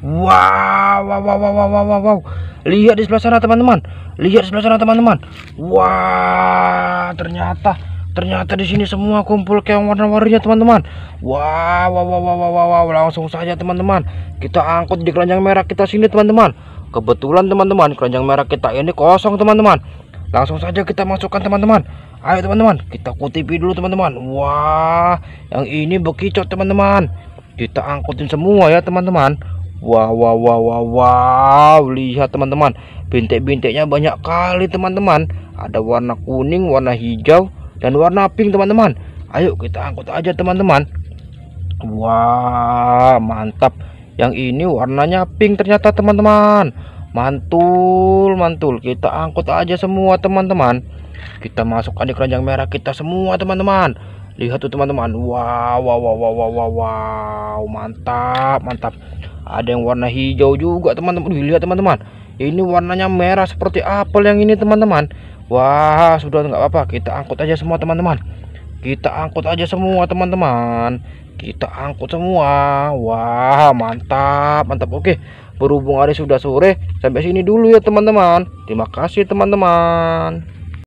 Wow, wow, wow, wow, wow, wow, wow. Lihat di sebelah sana teman-teman. Lihat di sebelah sana teman-teman. Wah, wow, ternyata ternyata di sini semua kumpul keong warna-warninya teman-teman. Wow, wow, wow, wow, wow, wow, langsung saja teman-teman. Kita angkut di keranjang merah kita sini teman-teman. Kebetulan teman-teman keranjang merah kita ini kosong teman-teman. Langsung saja kita masukkan teman-teman. Ayo teman-teman, kita kutipi dulu teman-teman. Wah, yang ini bekicot teman-teman. Kita angkutin semua ya teman-teman. Wah, wow, wah, wow, wah, wow, wah, wow. lihat teman-teman, bintik-bintiknya banyak kali teman-teman. Ada warna kuning, warna hijau, dan warna pink teman-teman. Ayo kita angkut aja teman-teman. Wah, mantap. Yang ini warnanya pink ternyata teman-teman. Mantul, mantul. Kita angkut aja semua teman-teman. Kita masuk di keranjang merah kita semua teman-teman. Lihat tuh teman-teman. Wow, wow, wow, wow, wow, wow, wow. Mantap, mantap ada yang warna hijau juga teman-teman lihat teman-teman ini warnanya merah seperti apel yang ini teman-teman wah sudah nggak apa-apa kita angkut aja semua teman-teman kita angkut aja semua teman-teman kita angkut semua wah mantap mantap oke berhubung hari sudah sore sampai sini dulu ya teman-teman terima kasih teman-teman